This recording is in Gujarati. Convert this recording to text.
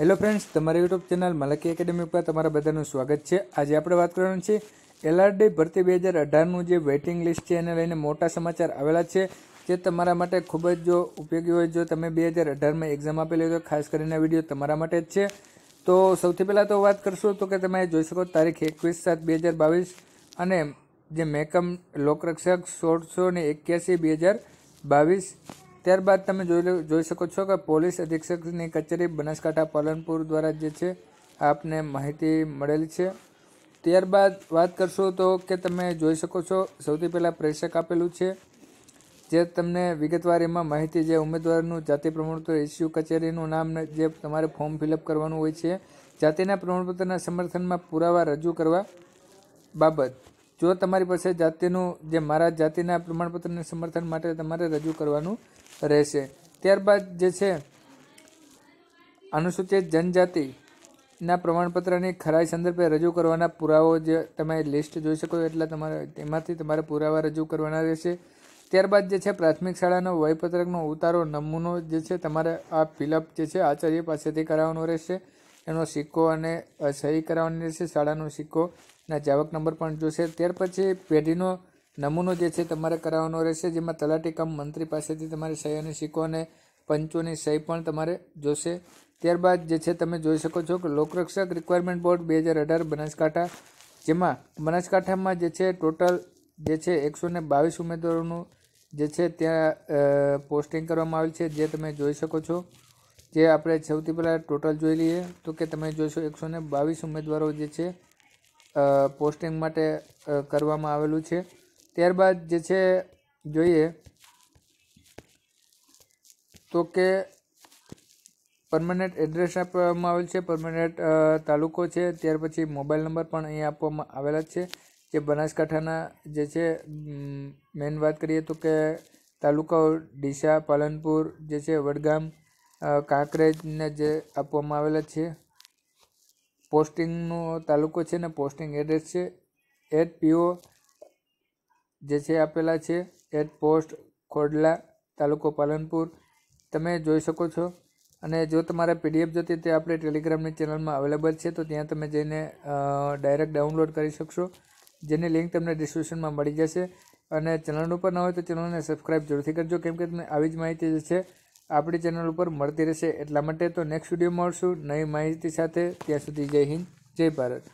હેલો ફ્રેન્ડ્સ તમારી યુટ્યુબ ચેનલ મલકી એકેડેમી પર તમારા બધાનું સ્વાગત છે આજે આપણે વાત કરવાનું છે એલઆરડી ભરતી બે હજાર અઢારનું જે વેઇટિંગ લિસ્ટ છે એને લઈને મોટા સમાચાર આવેલા છે જે તમારા માટે ખૂબ જ જો ઉપયોગી હોય જો તમે બે હજાર અઢારમાં એક્ઝામ આપેલી હોય ખાસ કરીને વિડીયો તમારા માટે જ છે તો સૌથી પહેલાં તો વાત કરશું તો કે તમે જોઈ શકો તારીખ એકવીસ સાત બે હજાર બાવીસ અને જે મેકમ લોકરક્ષક સોળસો ને એક્યાસી બે હજાર બાવીસ ત્યારબાદ તમે જોઈ જોઈ શકો છો કે પોલીસ અધિક્ષકની કચેરી બનાસકાંઠા પાલનપુર દ્વારા જે છે આપને માહિતી મળેલ છે ત્યારબાદ વાત કરશો તો કે તમે જોઈ શકો છો સૌથી પહેલાં પ્રેષક આપેલું છે જે તમને વિગતવાર એમાં માહિતી જે ઉમેદવારનું જાતિ પ્રમાણપત્ર ઇસ્યુ કચેરીનું નામ જે તમારે ફોર્મ ફિલઅપ કરવાનું હોય છે જાતિના પ્રમાણપત્રના સમર્થનમાં પુરાવા રજૂ કરવા બાબત જો તમારી પાસે જાતિનું જે મારા જાતિના પ્રમાણપત્રને સમર્થન માટે તમારે રજૂ કરવાનું રહેશે ત્યારબાદ જે છે અનુસૂચિત જનજાતિના પ્રમાણપત્રની ખરાઈ સંદર્ભે રજૂ કરવાના પુરાવો જે તમે લિસ્ટ જોઈ શકો એટલા તમારે તેમાંથી તમારે પુરાવા રજૂ કરવાના રહેશે ત્યારબાદ જે છે પ્રાથમિક શાળાનો વયપત્રકનો ઉતારો નમૂનો જે છે તમારે આ ફિલઅપ જે છે આચાર્ય પાસેથી કરાવવાનો રહેશે એનો સિક્કો અને સહી કરાવવાની રહેશે શાળાનો સિક્કો અને જાવક નંબર પણ જોશે ત્યાર પછી પેઢીનો નમૂનો જે છે તમારે કરાવવાનો રહેશે જેમાં તલાટી કામ મંત્રી પાસેથી તમારે સહી અને સિક્કો અને પંચોની સહી પણ તમારે જોશે ત્યારબાદ જે છે તમે જોઈ શકો છો કે લોકરક્ષક રિક્વાયરમેન્ટ બોર્ડ બે હજાર અઢાર બનાસકાંઠા જેમાં બનાસકાંઠામાં જે છે ટોટલ જે છે એકસો ને બાવીસ ઉમેદવારોનું જે છે ત્યાં પોસ્ટિંગ કરવામાં આવેલ છે જે તમે જોઈ શકો છો જે આપણે સૌથી પહેલાં ટોટલ જોઈ લઈએ તો કે તમે જોશો એકસો ને બાવીસ ઉમેદવારો જે છે પોસ્ટિંગ માટે કરવામાં આવેલું છે ત્યારબાદ જે છે જોઈએ તો કે પરમનન્ટ એડ્રેસ આપવામાં આવેલ છે પરમનન્ટ તાલુકો છે ત્યાર પછી મોબાઈલ નંબર પણ અહીં આપવામાં આવેલા છે જે બનાસકાંઠાના જે છે મેઇન વાત કરીએ તો કે તાલુકાઓ ડીસા પાલનપુર જે છે વડગામ કાંકરેજને જે આપવામાં આવેલા છે પોસ્ટિંગનો તાલુકો છે ને પોસ્ટિંગ એડ્રેસ છે એટ પીઓ જે છે આપેલા છે એટ પોસ્ટ ખોડલા તાલુકો પાલનપુર તમે જોઈ શકો છો અને જો તમારે પીડીએફ જતી તે આપણે ટેલિગ્રામની ચેનલમાં અવેલેબલ છે તો ત્યાં તમે જઈને ડાયરેક્ટ ડાઉનલોડ કરી શકશો જેની લિંક તમને ડિસ્ક્રિપ્શનમાં મળી જશે અને ચેનલ ઉપર ન હોય તો ચેનલને સબસ્ક્રાઈબ જરૂરથી કરજો કેમ કે તમને આવી જ માહિતી જે છે આપણી ચેનલ ઉપર મળતી રહેશે એટલા માટે તો નેક્સ્ટ વિડીયો મળશું નવી માહિતી સાથે ત્યાં સુધી જય હિન્દ જય ભારત